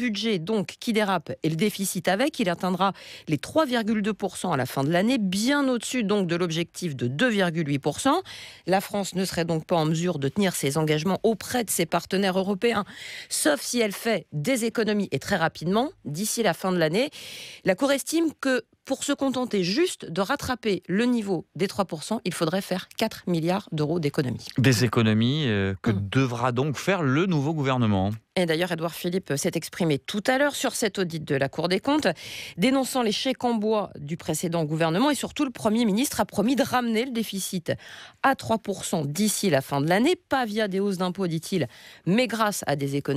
budget donc qui dérape et le déficit avec, il atteindra les 3,2% à la fin de l'année, bien au-dessus donc de l'objectif de 2,8%. La France ne serait donc pas en mesure de tenir ses engagements auprès de ses partenaires européens, sauf si elle fait des économies et très rapidement d'ici la fin de l'année. La Cour estime que pour se contenter juste de rattraper le niveau des 3%, il faudrait faire 4 milliards d'euros d'économies. Des économies euh, que mmh. devra donc faire le nouveau gouvernement. Et d'ailleurs, Edouard Philippe s'est exprimé tout à l'heure sur cet audit de la Cour des comptes, dénonçant les chèques en bois du précédent gouvernement et surtout le Premier ministre a promis de ramener le déficit à 3% d'ici la fin de l'année, pas via des hausses d'impôts, dit-il, mais grâce à des économies.